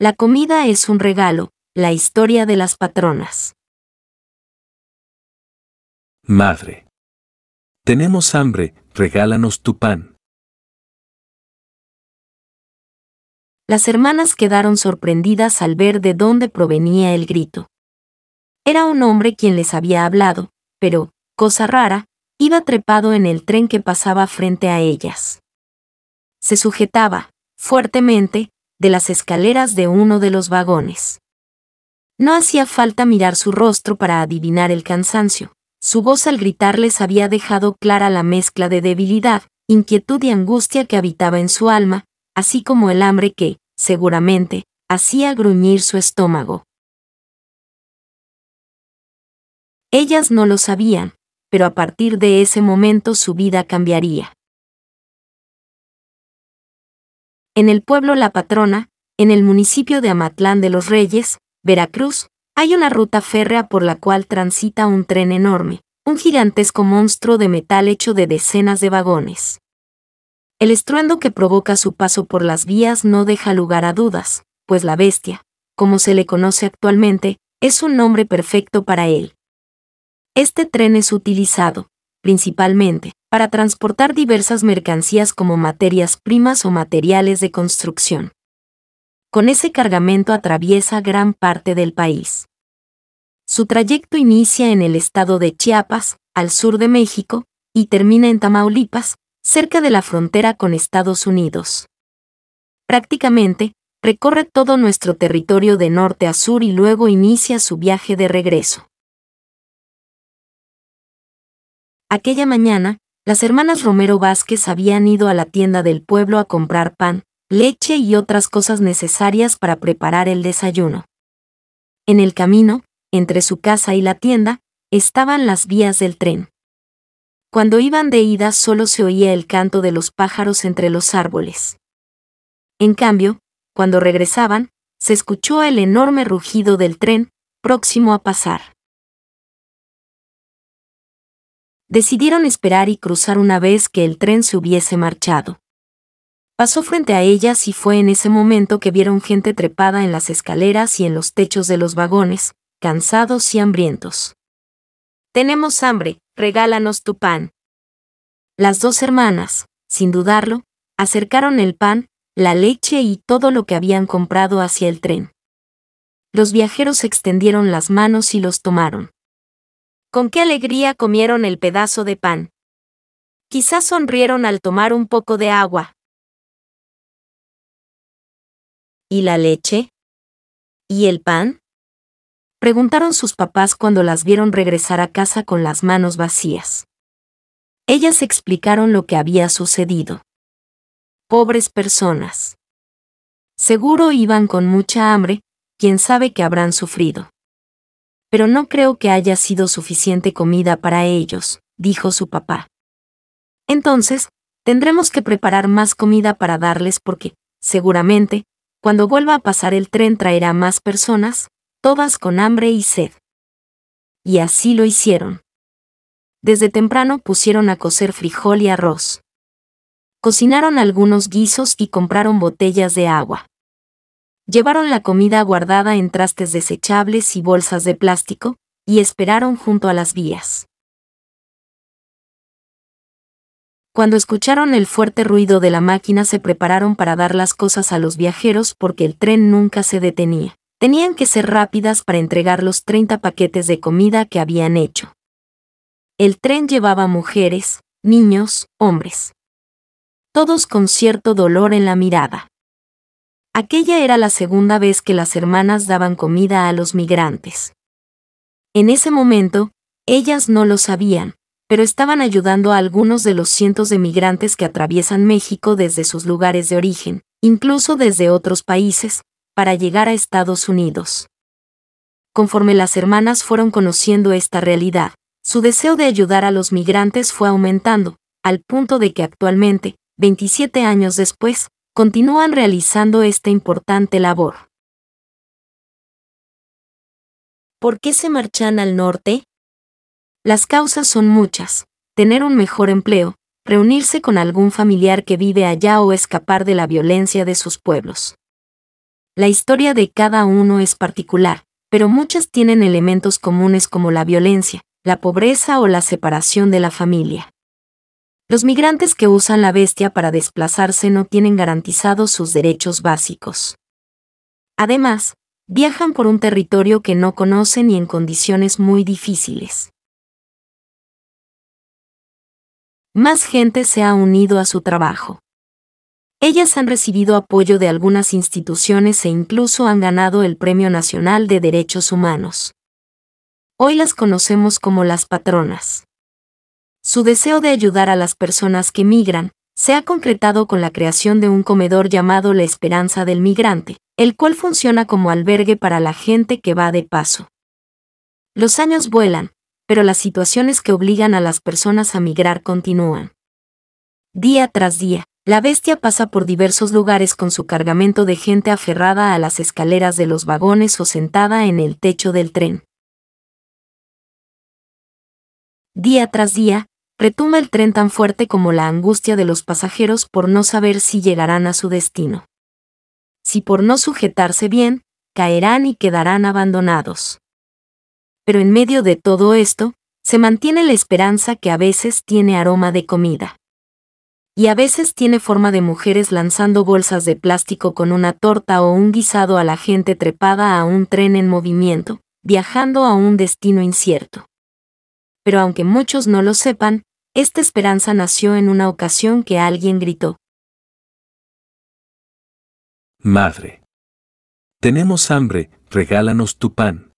La comida es un regalo, la historia de las patronas. Madre. Tenemos hambre, regálanos tu pan. Las hermanas quedaron sorprendidas al ver de dónde provenía el grito. Era un hombre quien les había hablado, pero, cosa rara, iba trepado en el tren que pasaba frente a ellas. Se sujetaba, fuertemente, de las escaleras de uno de los vagones. No hacía falta mirar su rostro para adivinar el cansancio. Su voz al gritarles había dejado clara la mezcla de debilidad, inquietud y angustia que habitaba en su alma, así como el hambre que, seguramente, hacía gruñir su estómago. Ellas no lo sabían, pero a partir de ese momento su vida cambiaría. En el pueblo La Patrona, en el municipio de Amatlán de los Reyes, Veracruz, hay una ruta férrea por la cual transita un tren enorme, un gigantesco monstruo de metal hecho de decenas de vagones. El estruendo que provoca su paso por las vías no deja lugar a dudas, pues la bestia, como se le conoce actualmente, es un nombre perfecto para él. Este tren es utilizado, principalmente, para transportar diversas mercancías como materias primas o materiales de construcción. Con ese cargamento atraviesa gran parte del país. Su trayecto inicia en el estado de Chiapas, al sur de México, y termina en Tamaulipas, cerca de la frontera con Estados Unidos. Prácticamente, recorre todo nuestro territorio de norte a sur y luego inicia su viaje de regreso. Aquella mañana, las hermanas Romero Vázquez habían ido a la tienda del pueblo a comprar pan, leche y otras cosas necesarias para preparar el desayuno. En el camino, entre su casa y la tienda, estaban las vías del tren. Cuando iban de ida solo se oía el canto de los pájaros entre los árboles. En cambio, cuando regresaban, se escuchó el enorme rugido del tren, próximo a pasar. Decidieron esperar y cruzar una vez que el tren se hubiese marchado. Pasó frente a ellas y fue en ese momento que vieron gente trepada en las escaleras y en los techos de los vagones, cansados y hambrientos. Tenemos hambre, regálanos tu pan. Las dos hermanas, sin dudarlo, acercaron el pan, la leche y todo lo que habían comprado hacia el tren. Los viajeros extendieron las manos y los tomaron. Con qué alegría comieron el pedazo de pan. Quizás sonrieron al tomar un poco de agua. ¿Y la leche? ¿Y el pan? Preguntaron sus papás cuando las vieron regresar a casa con las manos vacías. Ellas explicaron lo que había sucedido. Pobres personas. Seguro iban con mucha hambre, quién sabe qué habrán sufrido pero no creo que haya sido suficiente comida para ellos, dijo su papá. Entonces, tendremos que preparar más comida para darles porque, seguramente, cuando vuelva a pasar el tren traerá más personas, todas con hambre y sed. Y así lo hicieron. Desde temprano pusieron a cocer frijol y arroz. Cocinaron algunos guisos y compraron botellas de agua. Llevaron la comida guardada en trastes desechables y bolsas de plástico, y esperaron junto a las vías. Cuando escucharon el fuerte ruido de la máquina se prepararon para dar las cosas a los viajeros porque el tren nunca se detenía. Tenían que ser rápidas para entregar los 30 paquetes de comida que habían hecho. El tren llevaba mujeres, niños, hombres. Todos con cierto dolor en la mirada. Aquella era la segunda vez que las hermanas daban comida a los migrantes. En ese momento, ellas no lo sabían, pero estaban ayudando a algunos de los cientos de migrantes que atraviesan México desde sus lugares de origen, incluso desde otros países, para llegar a Estados Unidos. Conforme las hermanas fueron conociendo esta realidad, su deseo de ayudar a los migrantes fue aumentando, al punto de que actualmente, 27 años después, continúan realizando esta importante labor. ¿Por qué se marchan al norte? Las causas son muchas. Tener un mejor empleo, reunirse con algún familiar que vive allá o escapar de la violencia de sus pueblos. La historia de cada uno es particular, pero muchas tienen elementos comunes como la violencia, la pobreza o la separación de la familia. Los migrantes que usan la bestia para desplazarse no tienen garantizados sus derechos básicos. Además, viajan por un territorio que no conocen y en condiciones muy difíciles. Más gente se ha unido a su trabajo. Ellas han recibido apoyo de algunas instituciones e incluso han ganado el Premio Nacional de Derechos Humanos. Hoy las conocemos como las patronas. Su deseo de ayudar a las personas que migran se ha concretado con la creación de un comedor llamado La Esperanza del Migrante, el cual funciona como albergue para la gente que va de paso. Los años vuelan, pero las situaciones que obligan a las personas a migrar continúan. Día tras día, la bestia pasa por diversos lugares con su cargamento de gente aferrada a las escaleras de los vagones o sentada en el techo del tren. Día tras día, retumba el tren tan fuerte como la angustia de los pasajeros por no saber si llegarán a su destino. Si por no sujetarse bien, caerán y quedarán abandonados. Pero en medio de todo esto, se mantiene la esperanza que a veces tiene aroma de comida. Y a veces tiene forma de mujeres lanzando bolsas de plástico con una torta o un guisado a la gente trepada a un tren en movimiento, viajando a un destino incierto pero aunque muchos no lo sepan, esta esperanza nació en una ocasión que alguien gritó. Madre. Tenemos hambre, regálanos tu pan.